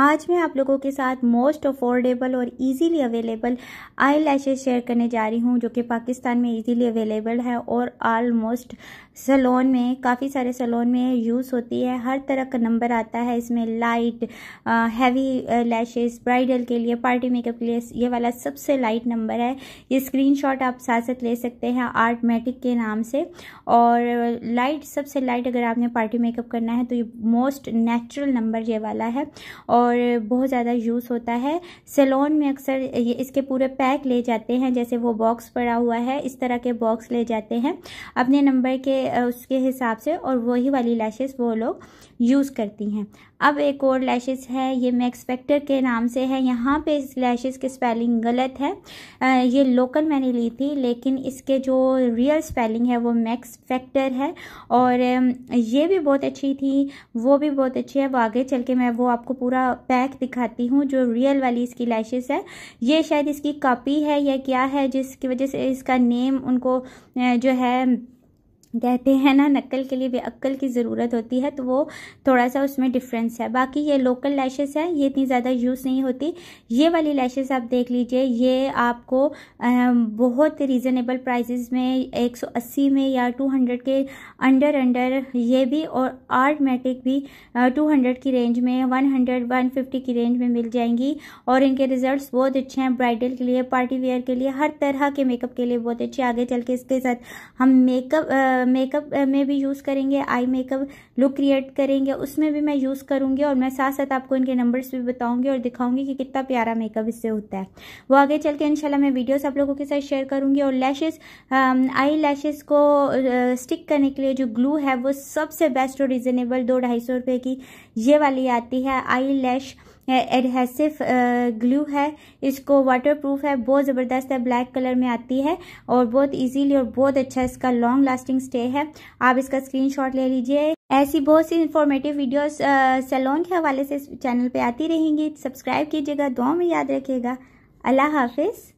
आज मैं आप लोगों के साथ मोस्ट अफोर्डेबल और easily available eye lashes share करने जा रही हूँ जो कि पाकिस्तान में इजीली अवेलेबल है और आलमोस्ट सलोन में काफ़ी सारे सलोन में यूज़ होती है हर तरह का नंबर आता है इसमें लाइट हैवी लैशेज ब्राइडल के लिए पार्टी मेकअप के लिए ये वाला सबसे लाइट नंबर है ये स्क्रीन आप साथ साथ ले सकते हैं आर्ट के नाम से और लाइट सबसे लाइट अगर आपने पार्टी मेकअप करना है तो ये मोस्ट नेचुरल नंबर ये वाला है और और बहुत ज़्यादा यूज़ होता है सेलोन में अक्सर ये इसके पूरे पैक ले जाते हैं जैसे वो बॉक्स पड़ा हुआ है इस तरह के बॉक्स ले जाते हैं अपने नंबर के उसके हिसाब से और वही वाली लैशेस वो लोग यूज़ करती हैं अब एक और लैशेस है ये मैक्सपेक्टर के नाम से है यहाँ पे इस लैशेस की स्पेलिंग गलत है ये लोकल मैंने ली थी लेकिन इसके जो रियल स्पेलिंग है वो मैक्सपेक्टर है और ये भी बहुत अच्छी थी वो भी बहुत अच्छी है वो आगे चल के मैं वो आपको पूरा पैक दिखाती हूँ जो रियल वाली इसकी लैशेस है ये शायद इसकी कॉपी है या क्या है जिसकी वजह से इसका नेम उनको जो है कहते हैं ना नकल के लिए भी अक्ल की ज़रूरत होती है तो वो थोड़ा सा उसमें डिफरेंस है बाकी ये लोकल लैशेस है ये इतनी ज़्यादा यूज़ नहीं होती ये वाली लैशेस आप देख लीजिए ये आपको बहुत रीज़नेबल प्राइजेज में 180 में या 200 के अंडर अंडर ये भी और आर्ट मैटिक भी 200 की रेंज में 100 150 की रेंज में मिल जाएंगी और इनके रिजल्ट बहुत अच्छे हैं ब्राइडल के लिए पार्टी वेयर के लिए हर तरह के मेकअप के लिए बहुत अच्छे आगे चल के इसके साथ हम मेकअप मेकअप में भी यूज़ करेंगे आई मेकअप लुक क्रिएट करेंगे उसमें भी मैं यूज़ करूँगी और मैं साथ साथ आपको इनके नंबर्स भी बताऊँगी और दिखाऊँगी कि कितना प्यारा मेकअप इससे होता है वो आगे चल के इनशाला मैं वीडियोस आप लोगों के साथ शेयर करूँगी और लैशेज़ आई लैशेज़ को स्टिक करने के लिए जो ग्लू है वो सबसे बेस्ट और रिजनेबल दो ढाई सौ रुपये की ये वाली आती है eye lash adhesive glue uh, है इसको वाटरप्रूफ है बहुत ज़बरदस्त है ब्लैक कलर में आती है और बहुत इजीली और बहुत अच्छा इसका लॉन्ग लास्टिंग स्टे है आप इसका स्क्रीनशॉट ले लीजिए ऐसी बहुत सी इन्फॉर्मेटिव वीडियोस सेलोन के हवाले से चैनल पे आती रहेंगी सब्सक्राइब कीजिएगा दुआ में याद रखिएगा अल्लाह हाफिज़